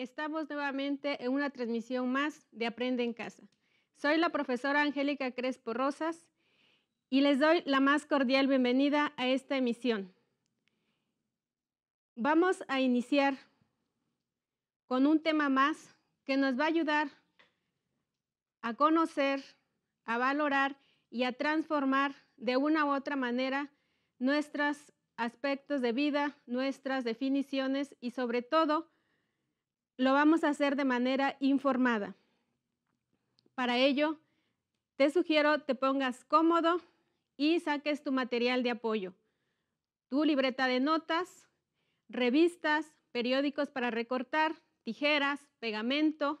Estamos nuevamente en una transmisión más de Aprende en Casa. Soy la profesora Angélica Crespo Rosas y les doy la más cordial bienvenida a esta emisión. Vamos a iniciar con un tema más que nos va a ayudar a conocer, a valorar y a transformar de una u otra manera nuestros aspectos de vida, nuestras definiciones y sobre todo lo vamos a hacer de manera informada. Para ello, te sugiero te pongas cómodo y saques tu material de apoyo, tu libreta de notas, revistas, periódicos para recortar, tijeras, pegamento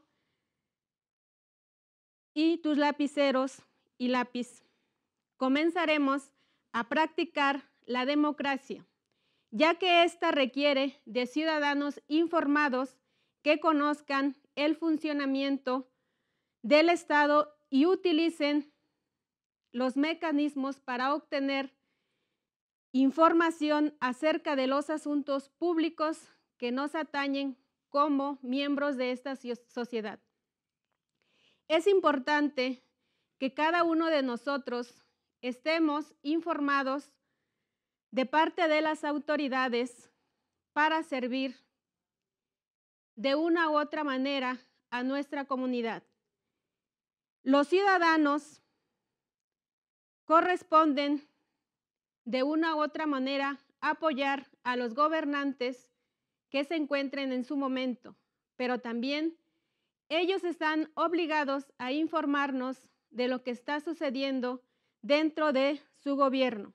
y tus lapiceros y lápiz. Comenzaremos a practicar la democracia, ya que ésta requiere de ciudadanos informados que conozcan el funcionamiento del Estado y utilicen los mecanismos para obtener información acerca de los asuntos públicos que nos atañen como miembros de esta sociedad. Es importante que cada uno de nosotros estemos informados de parte de las autoridades para servir de una u otra manera a nuestra comunidad. Los ciudadanos corresponden de una u otra manera apoyar a los gobernantes que se encuentren en su momento, pero también ellos están obligados a informarnos de lo que está sucediendo dentro de su gobierno.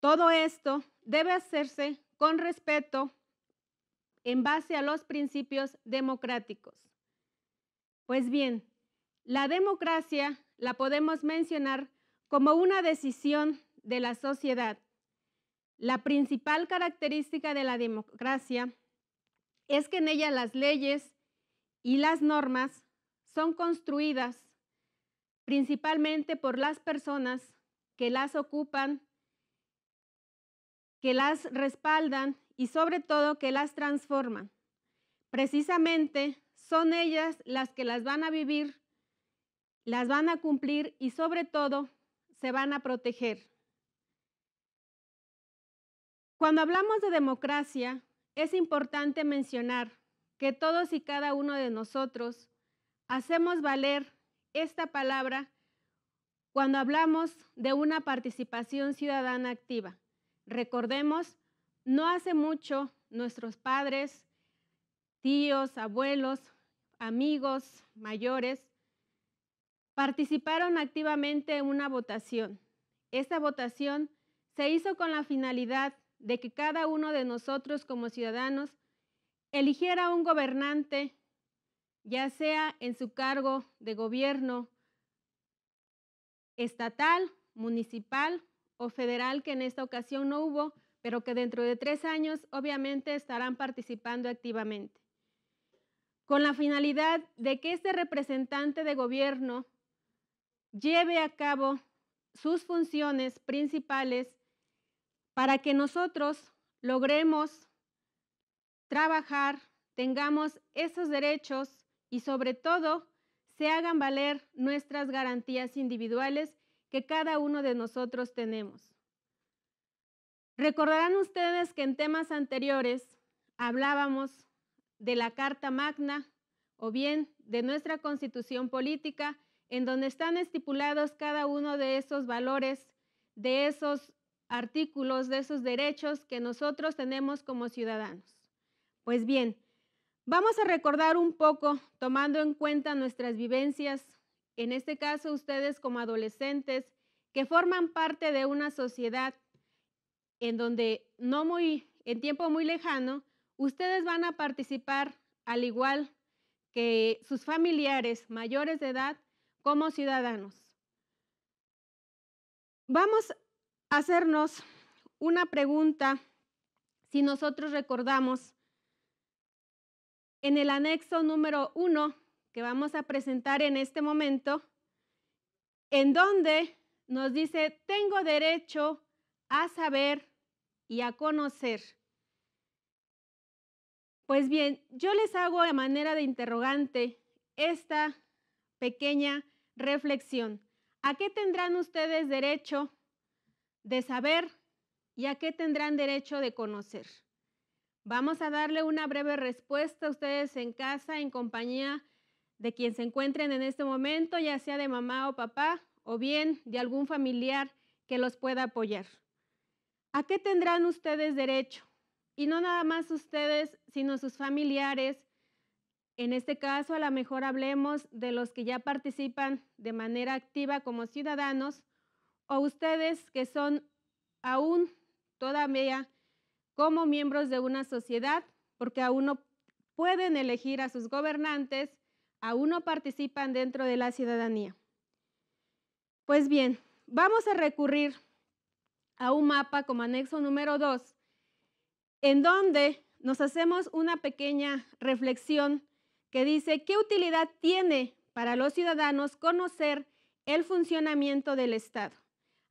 Todo esto debe hacerse con respeto en base a los principios democráticos. Pues bien, la democracia la podemos mencionar como una decisión de la sociedad. La principal característica de la democracia es que en ella las leyes y las normas son construidas principalmente por las personas que las ocupan que las respaldan y sobre todo que las transforman. Precisamente son ellas las que las van a vivir, las van a cumplir y sobre todo se van a proteger. Cuando hablamos de democracia, es importante mencionar que todos y cada uno de nosotros hacemos valer esta palabra cuando hablamos de una participación ciudadana activa. Recordemos, no hace mucho nuestros padres, tíos, abuelos, amigos mayores participaron activamente en una votación. Esta votación se hizo con la finalidad de que cada uno de nosotros como ciudadanos eligiera un gobernante, ya sea en su cargo de gobierno estatal, municipal o federal que en esta ocasión no hubo, pero que dentro de tres años obviamente estarán participando activamente. Con la finalidad de que este representante de gobierno lleve a cabo sus funciones principales para que nosotros logremos trabajar, tengamos esos derechos y sobre todo se hagan valer nuestras garantías individuales que cada uno de nosotros tenemos. Recordarán ustedes que en temas anteriores hablábamos de la Carta Magna o bien de nuestra constitución política, en donde están estipulados cada uno de esos valores, de esos artículos, de esos derechos que nosotros tenemos como ciudadanos. Pues bien, vamos a recordar un poco, tomando en cuenta nuestras vivencias en este caso ustedes como adolescentes que forman parte de una sociedad en donde no muy, en tiempo muy lejano, ustedes van a participar al igual que sus familiares mayores de edad como ciudadanos. Vamos a hacernos una pregunta si nosotros recordamos en el anexo número uno que vamos a presentar en este momento, en donde nos dice, tengo derecho a saber y a conocer. Pues bien, yo les hago de manera de interrogante esta pequeña reflexión. ¿A qué tendrán ustedes derecho de saber y a qué tendrán derecho de conocer? Vamos a darle una breve respuesta a ustedes en casa, en compañía de quien se encuentren en este momento, ya sea de mamá o papá, o bien de algún familiar que los pueda apoyar. ¿A qué tendrán ustedes derecho? Y no nada más ustedes, sino sus familiares. En este caso, a lo mejor hablemos de los que ya participan de manera activa como ciudadanos, o ustedes que son aún todavía como miembros de una sociedad, porque aún no pueden elegir a sus gobernantes aún no participan dentro de la ciudadanía. Pues bien, vamos a recurrir a un mapa como anexo número 2, en donde nos hacemos una pequeña reflexión que dice, ¿qué utilidad tiene para los ciudadanos conocer el funcionamiento del Estado?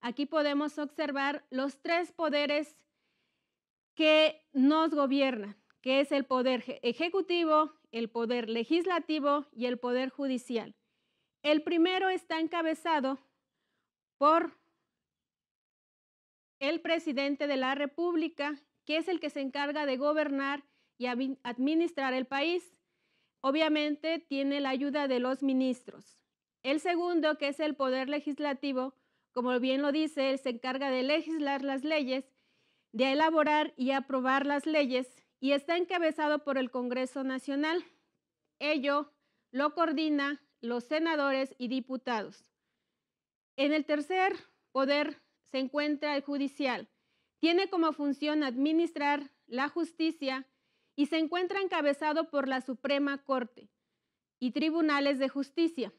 Aquí podemos observar los tres poderes que nos gobiernan, que es el poder ejecutivo, el poder legislativo y el poder judicial. El primero está encabezado por el presidente de la República, que es el que se encarga de gobernar y administrar el país. Obviamente tiene la ayuda de los ministros. El segundo, que es el poder legislativo, como bien lo dice, él se encarga de legislar las leyes, de elaborar y aprobar las leyes y está encabezado por el Congreso Nacional. Ello lo coordina los senadores y diputados. En el tercer poder se encuentra el judicial. Tiene como función administrar la justicia y se encuentra encabezado por la Suprema Corte y tribunales de justicia,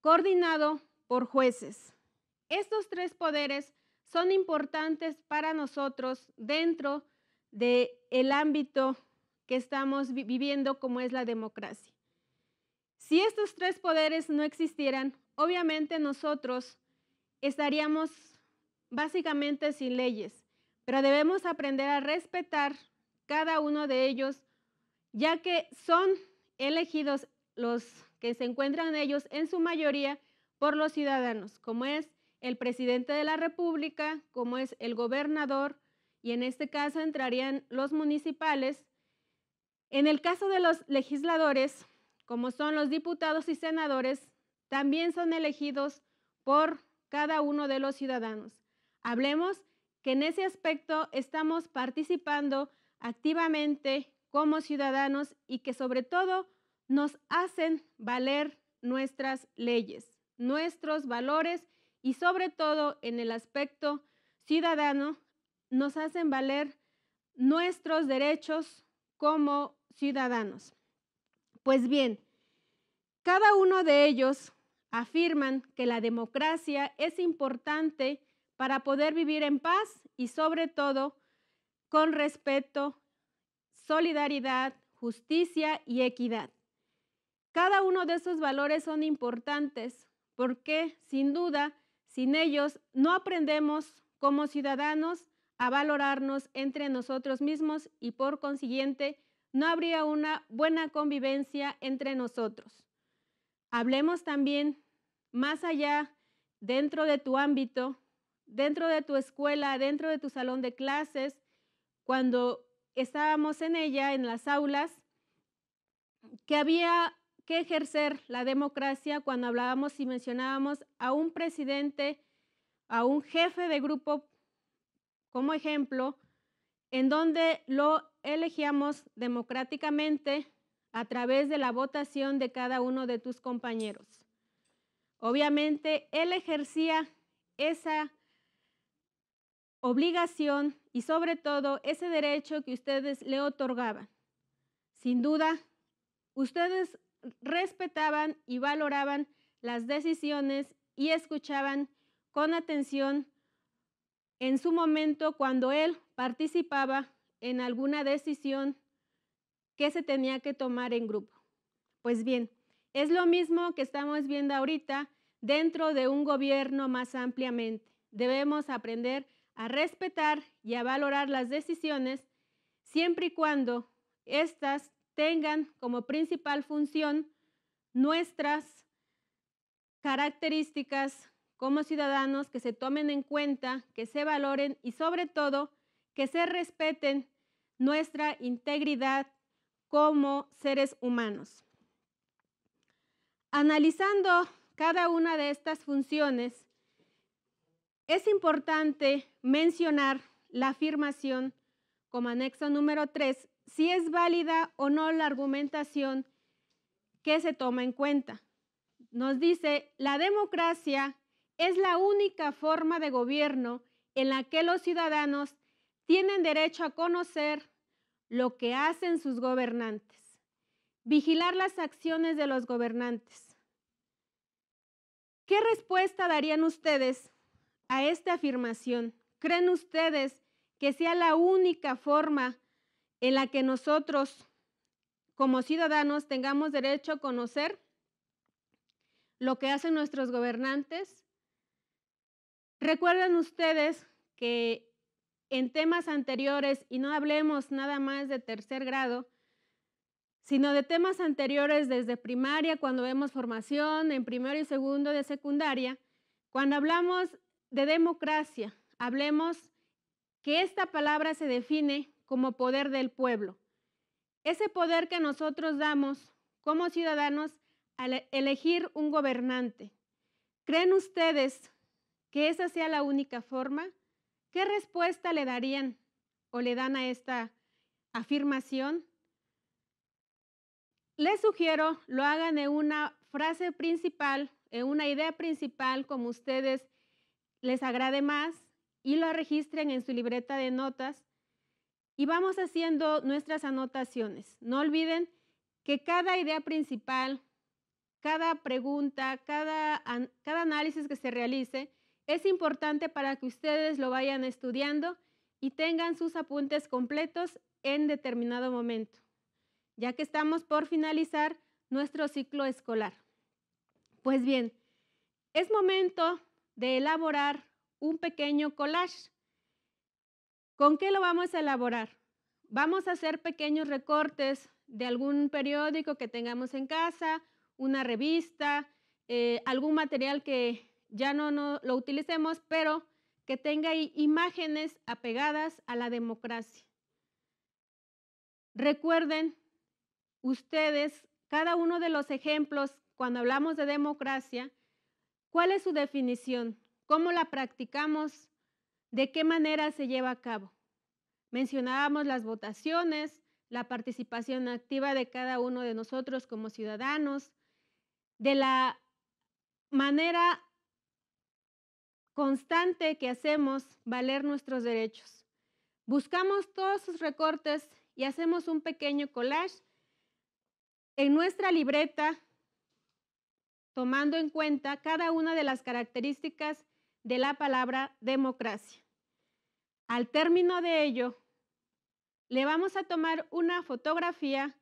coordinado por jueces. Estos tres poderes son importantes para nosotros dentro de el ámbito que estamos viviendo como es la democracia. Si estos tres poderes no existieran, obviamente nosotros estaríamos básicamente sin leyes, pero debemos aprender a respetar cada uno de ellos, ya que son elegidos los que se encuentran ellos en su mayoría por los ciudadanos, como es el presidente de la República, como es el gobernador, y en este caso entrarían los municipales. En el caso de los legisladores, como son los diputados y senadores, también son elegidos por cada uno de los ciudadanos. Hablemos que en ese aspecto estamos participando activamente como ciudadanos y que sobre todo nos hacen valer nuestras leyes, nuestros valores y sobre todo en el aspecto ciudadano nos hacen valer nuestros derechos como ciudadanos. Pues bien, cada uno de ellos afirman que la democracia es importante para poder vivir en paz y sobre todo con respeto, solidaridad, justicia y equidad. Cada uno de esos valores son importantes porque sin duda, sin ellos no aprendemos como ciudadanos a valorarnos entre nosotros mismos y por consiguiente no habría una buena convivencia entre nosotros. Hablemos también más allá, dentro de tu ámbito, dentro de tu escuela, dentro de tu salón de clases, cuando estábamos en ella, en las aulas, que había que ejercer la democracia cuando hablábamos y mencionábamos a un presidente, a un jefe de grupo como ejemplo, en donde lo elegíamos democráticamente a través de la votación de cada uno de tus compañeros. Obviamente, él ejercía esa obligación y sobre todo ese derecho que ustedes le otorgaban. Sin duda, ustedes respetaban y valoraban las decisiones y escuchaban con atención en su momento cuando él participaba en alguna decisión que se tenía que tomar en grupo. Pues bien, es lo mismo que estamos viendo ahorita dentro de un gobierno más ampliamente. Debemos aprender a respetar y a valorar las decisiones siempre y cuando éstas tengan como principal función nuestras características como ciudadanos que se tomen en cuenta, que se valoren y sobre todo que se respeten nuestra integridad como seres humanos. Analizando cada una de estas funciones, es importante mencionar la afirmación como anexo número 3, si es válida o no la argumentación que se toma en cuenta. Nos dice, la democracia es la única forma de gobierno en la que los ciudadanos tienen derecho a conocer lo que hacen sus gobernantes, vigilar las acciones de los gobernantes. ¿Qué respuesta darían ustedes a esta afirmación? ¿Creen ustedes que sea la única forma en la que nosotros como ciudadanos tengamos derecho a conocer lo que hacen nuestros gobernantes? Recuerdan ustedes que en temas anteriores, y no hablemos nada más de tercer grado, sino de temas anteriores desde primaria, cuando vemos formación en primero y segundo de secundaria, cuando hablamos de democracia, hablemos que esta palabra se define como poder del pueblo. Ese poder que nosotros damos como ciudadanos al elegir un gobernante. ¿Creen ustedes que esa sea la única forma, ¿qué respuesta le darían o le dan a esta afirmación? Les sugiero lo hagan en una frase principal, en una idea principal, como ustedes les agrade más, y lo registren en su libreta de notas. Y vamos haciendo nuestras anotaciones. No olviden que cada idea principal, cada pregunta, cada, cada análisis que se realice, es importante para que ustedes lo vayan estudiando y tengan sus apuntes completos en determinado momento, ya que estamos por finalizar nuestro ciclo escolar. Pues bien, es momento de elaborar un pequeño collage. ¿Con qué lo vamos a elaborar? Vamos a hacer pequeños recortes de algún periódico que tengamos en casa, una revista, eh, algún material que ya no, lo utilicemos, pero que tenga imágenes apegadas a la democracia. Recuerden ustedes cada uno de los ejemplos cuando hablamos de democracia, cuál es su definición, cómo la practicamos, de qué manera se lleva a cabo. Mencionábamos las votaciones, la participación activa de cada uno de nosotros como ciudadanos, de la manera constante que hacemos valer nuestros derechos. Buscamos todos sus recortes y hacemos un pequeño collage en nuestra libreta, tomando en cuenta cada una de las características de la palabra democracia. Al término de ello, le vamos a tomar una fotografía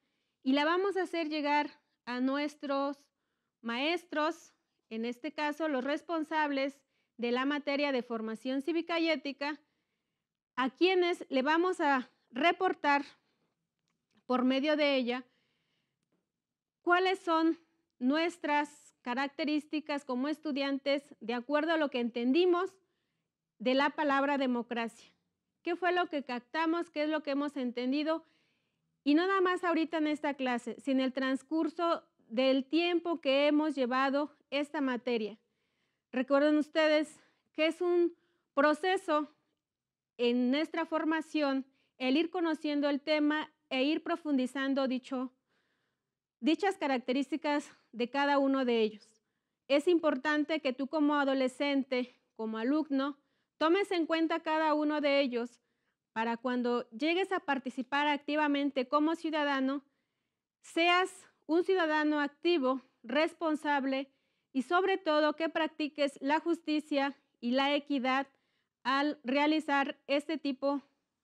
y la vamos a hacer llegar a nuestros maestros, en este caso los responsables de la materia de formación cívica y ética, a quienes le vamos a reportar por medio de ella cuáles son nuestras características como estudiantes de acuerdo a lo que entendimos de la palabra democracia. ¿Qué fue lo que captamos? ¿Qué es lo que hemos entendido? Y no nada más ahorita en esta clase, sino en el transcurso del tiempo que hemos llevado esta materia. Recuerden ustedes que es un proceso en nuestra formación el ir conociendo el tema e ir profundizando dichas características de cada uno de ellos. Es importante que tú como adolescente, como alumno, tomes en cuenta cada uno de ellos para cuando llegues a participar activamente como ciudadano, seas un ciudadano activo, responsable y sobre todo que practiques la justicia y la equidad al realizar este tipo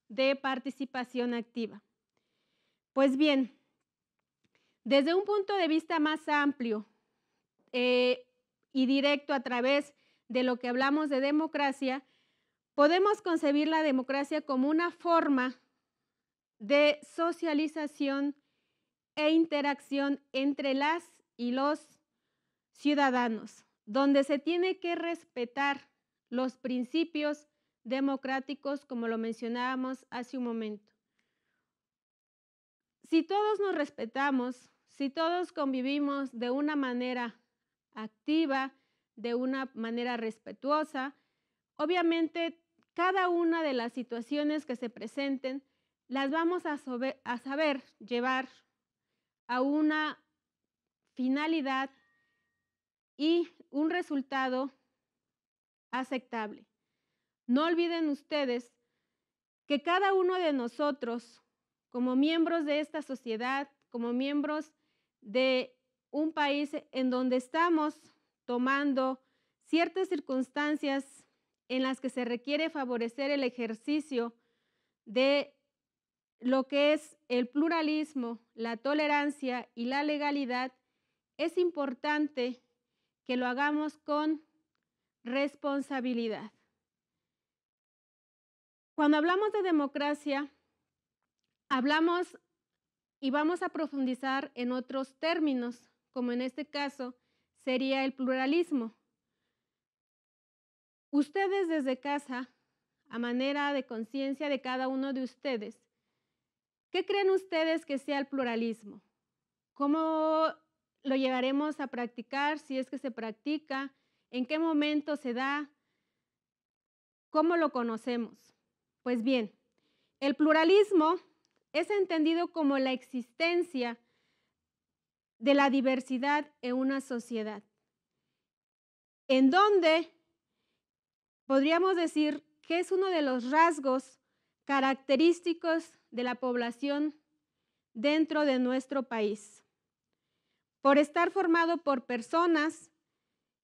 de participación activa. Pues bien, desde un punto de vista más amplio eh, y directo a través de lo que hablamos de democracia, podemos concebir la democracia como una forma de socialización e interacción entre las y los ciudadanos, donde se tiene que respetar los principios democráticos como lo mencionábamos hace un momento. Si todos nos respetamos, si todos convivimos de una manera activa, de una manera respetuosa, obviamente cada una de las situaciones que se presenten las vamos a, saber llevar a una finalidad y un resultado aceptable. No olviden ustedes que cada uno de nosotros, como miembros de esta sociedad, como miembros de un país en donde estamos tomando ciertas circunstancias en las que se requiere favorecer el ejercicio de lo que es el pluralismo, la tolerancia y la legalidad, es importante que lo hagamos con responsabilidad. Cuando hablamos de democracia, hablamos y vamos a profundizar en otros términos, como en este caso sería el pluralismo. Ustedes desde casa, a manera de conciencia de cada uno de ustedes, ¿qué creen ustedes que sea el pluralismo? ¿Cómo lo llevaremos a practicar, si es que se practica, en qué momento se da, cómo lo conocemos. Pues bien, el pluralismo es entendido como la existencia de la diversidad en una sociedad, en donde podríamos decir que es uno de los rasgos característicos de la población dentro de nuestro país por estar formado por personas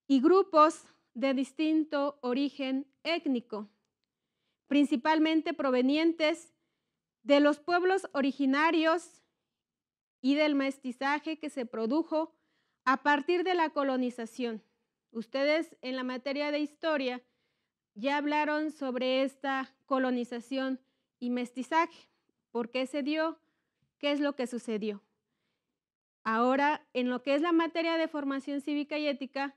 y grupos de distinto origen étnico, principalmente provenientes de los pueblos originarios y del mestizaje que se produjo a partir de la colonización. Ustedes en la materia de historia ya hablaron sobre esta colonización y mestizaje, por qué se dio, qué es lo que sucedió. Ahora, en lo que es la materia de formación cívica y ética,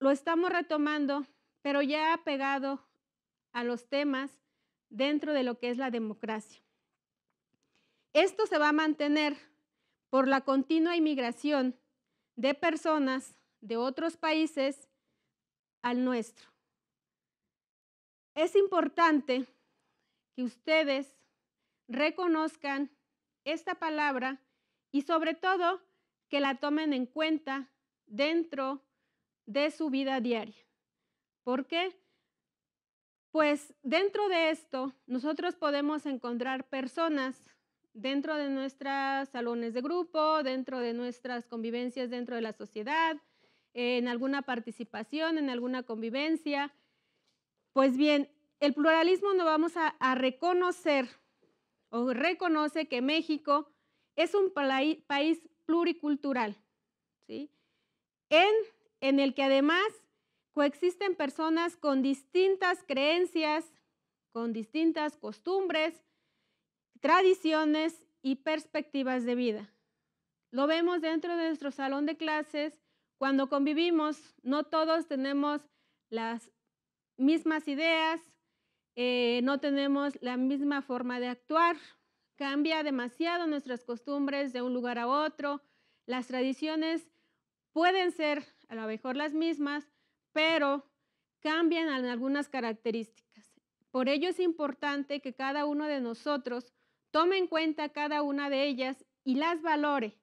lo estamos retomando, pero ya pegado a los temas dentro de lo que es la democracia. Esto se va a mantener por la continua inmigración de personas de otros países al nuestro. Es importante que ustedes reconozcan esta palabra y sobre todo que la tomen en cuenta dentro de su vida diaria. ¿Por qué? Pues dentro de esto nosotros podemos encontrar personas dentro de nuestros salones de grupo, dentro de nuestras convivencias dentro de la sociedad, en alguna participación, en alguna convivencia. Pues bien, el pluralismo nos vamos a, a reconocer o reconoce que México es un país pluricultural, ¿sí? en, el que además coexisten personas con distintas creencias, con distintas costumbres, tradiciones y perspectivas de vida. Lo vemos dentro de nuestro salón de clases, cuando convivimos, no todos tenemos las mismas ideas, eh, no tenemos la misma forma de actuar, Cambia demasiado nuestras costumbres de un lugar a otro. Las tradiciones pueden ser a lo mejor las mismas, pero cambian en algunas características. Por ello es importante que cada uno de nosotros tome en cuenta cada una de ellas y las valore,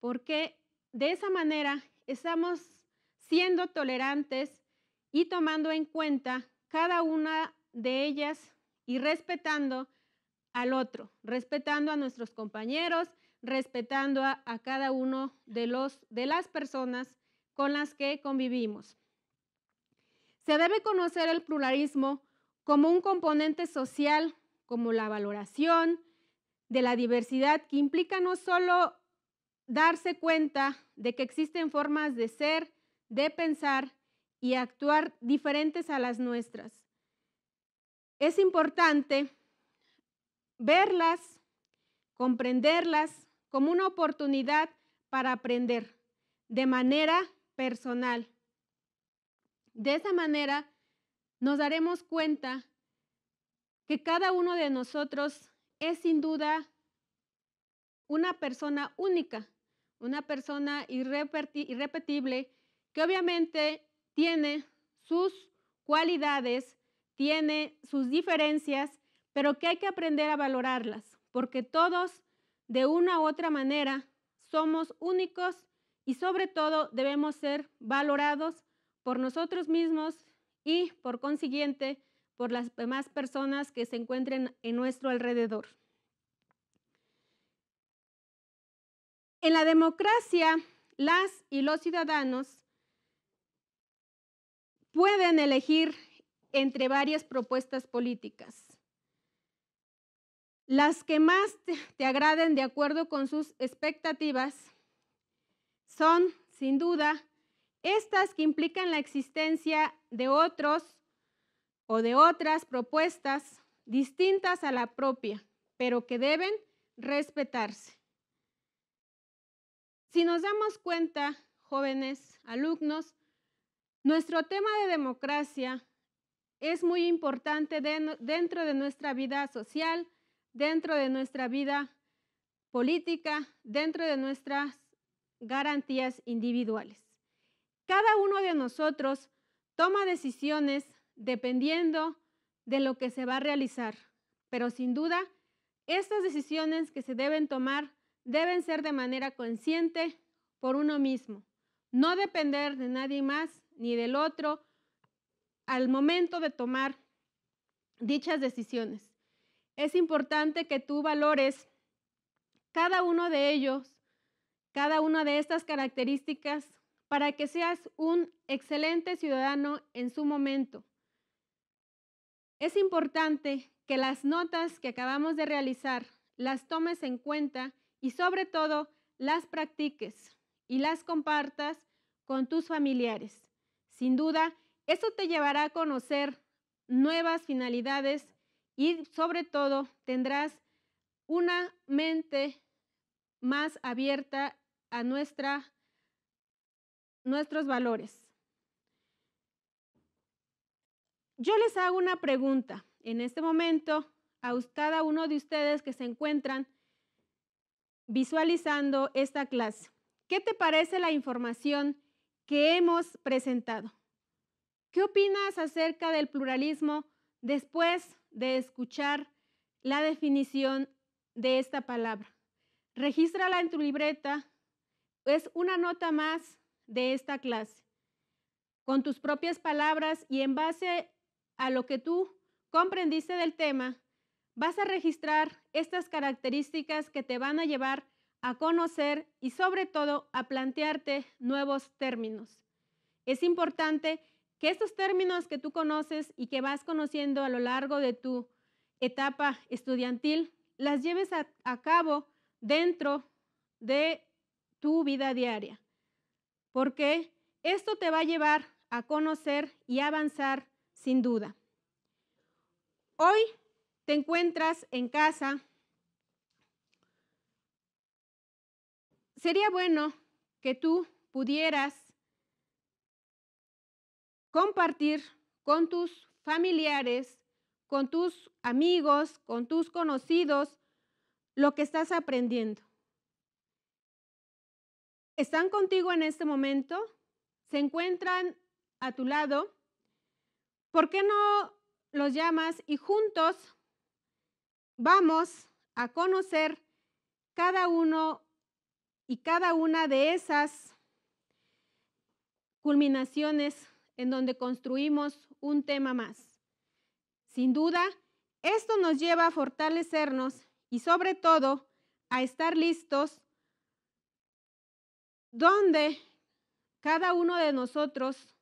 porque de esa manera estamos siendo tolerantes y tomando en cuenta cada una de ellas y respetando al otro, respetando a nuestros compañeros, respetando a, cada uno de, los, de las personas con las que convivimos. Se debe conocer el pluralismo como un componente social, como la valoración de la diversidad, que implica no solo darse cuenta de que existen formas de ser, de pensar y actuar diferentes a las nuestras. Es importante verlas, comprenderlas como una oportunidad para aprender de manera personal. De esa manera nos daremos cuenta que cada uno de nosotros es sin duda una persona única, una persona irrepetible que obviamente tiene sus cualidades, tiene sus diferencias pero que hay que aprender a valorarlas, porque todos, de una u otra manera, somos únicos y sobre todo debemos ser valorados por nosotros mismos y, por consiguiente, por las demás personas que se encuentren en nuestro alrededor. En la democracia, las y los ciudadanos pueden elegir entre varias propuestas políticas. Las que más te agraden de acuerdo con sus expectativas son, sin duda, estas que implican la existencia de otros o de otras propuestas distintas a la propia, pero que deben respetarse. Si nos damos cuenta, jóvenes, alumnos, nuestro tema de democracia es muy importante dentro de nuestra vida social, dentro de nuestra vida política, dentro de nuestras garantías individuales. Cada uno de nosotros toma decisiones dependiendo de lo que se va a realizar, pero sin duda, estas decisiones que se deben tomar deben ser de manera consciente por uno mismo, no depender de nadie más ni del otro al momento de tomar dichas decisiones es importante que tú valores cada uno de ellos, cada una de estas características, para que seas un excelente ciudadano en su momento. Es importante que las notas que acabamos de realizar las tomes en cuenta y sobre todo las practiques y las compartas con tus familiares. Sin duda, eso te llevará a conocer nuevas finalidades y sobre todo tendrás una mente más abierta a nuestra, nuestros valores. Yo les hago una pregunta en este momento a cada uno de ustedes que se encuentran visualizando esta clase. ¿Qué te parece la información que hemos presentado? ¿Qué opinas acerca del pluralismo después de escuchar la definición de esta palabra. Regístrala en tu libreta. Es una nota más de esta clase. Con tus propias palabras y en base a lo que tú comprendiste del tema, vas a registrar estas características que te van a llevar a conocer y sobre todo a plantearte nuevos términos. Es importante que estos términos que tú conoces y que vas conociendo a lo largo de tu etapa estudiantil, las lleves a, cabo dentro de tu vida diaria, porque esto te va a llevar a conocer y avanzar sin duda. Hoy te encuentras en casa. Sería bueno que tú pudieras compartir con tus familiares, con tus amigos, con tus conocidos, lo que estás aprendiendo. Están contigo en este momento, se encuentran a tu lado. ¿Por qué no los llamas y juntos vamos a conocer cada uno y cada una de esas culminaciones en donde construimos un tema más. Sin duda, esto nos lleva a fortalecernos y sobre todo a estar listos donde cada uno de nosotros,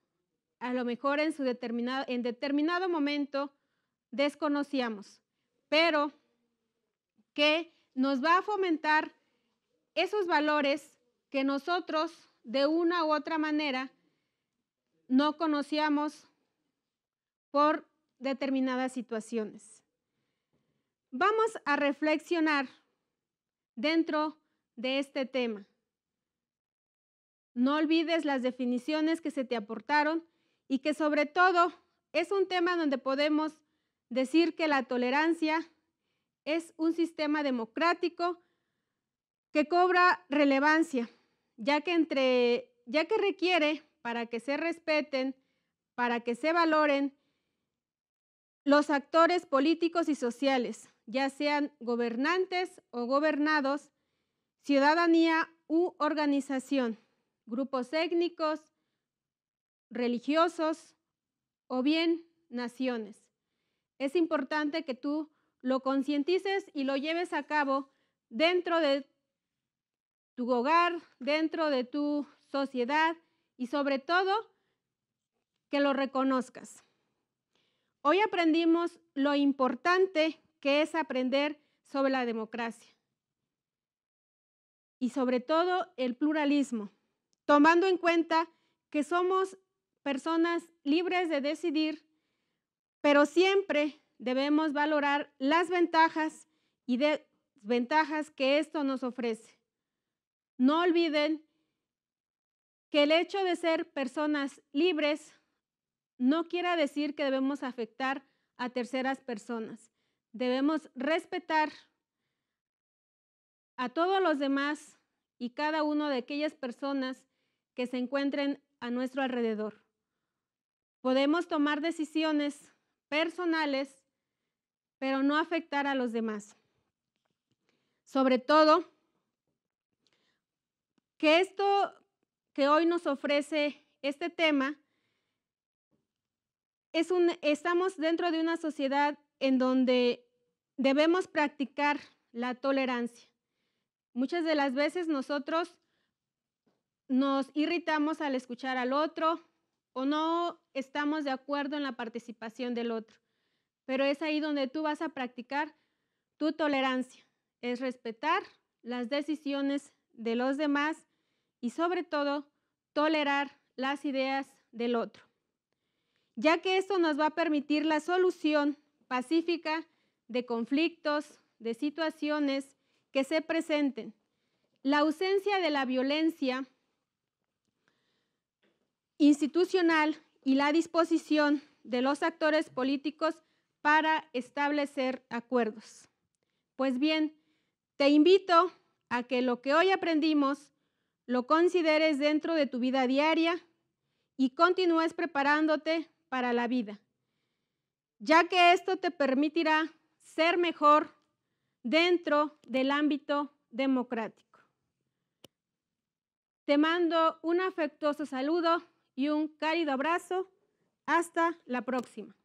a lo mejor en, su determinado, en determinado momento, desconocíamos, pero que nos va a fomentar esos valores que nosotros, de una u otra manera, no conocíamos por determinadas situaciones. Vamos a reflexionar dentro de este tema. No olvides las definiciones que se te aportaron y que sobre todo es un tema donde podemos decir que la tolerancia es un sistema democrático que cobra relevancia, ya que, entre, ya que requiere para que se respeten, para que se valoren los actores políticos y sociales, ya sean gobernantes o gobernados, ciudadanía u organización, grupos étnicos, religiosos o bien naciones. Es importante que tú lo concientices y lo lleves a cabo dentro de tu hogar, dentro de tu sociedad y sobre todo que lo reconozcas. Hoy aprendimos lo importante que es aprender sobre la democracia y sobre todo el pluralismo, tomando en cuenta que somos personas libres de decidir, pero siempre debemos valorar las ventajas y ventajas que esto nos ofrece. No olviden que el hecho de ser personas libres no quiera decir que debemos afectar a terceras personas. Debemos respetar a todos los demás y cada una de aquellas personas que se encuentren a nuestro alrededor. Podemos tomar decisiones personales, pero no afectar a los demás. Sobre todo, que esto que hoy nos ofrece este tema, es un, estamos dentro de una sociedad en donde debemos practicar la tolerancia. Muchas de las veces nosotros nos irritamos al escuchar al otro o no estamos de acuerdo en la participación del otro. Pero es ahí donde tú vas a practicar tu tolerancia. Es respetar las decisiones de los demás y sobre todo tolerar las ideas del otro, ya que esto nos va a permitir la solución pacífica de conflictos, de situaciones que se presenten. La ausencia de la violencia institucional y la disposición de los actores políticos para establecer acuerdos. Pues bien, te invito a que lo que hoy aprendimos lo consideres dentro de tu vida diaria y continúes preparándote para la vida, ya que esto te permitirá ser mejor dentro del ámbito democrático. Te mando un afectuoso saludo y un cálido abrazo. Hasta la próxima.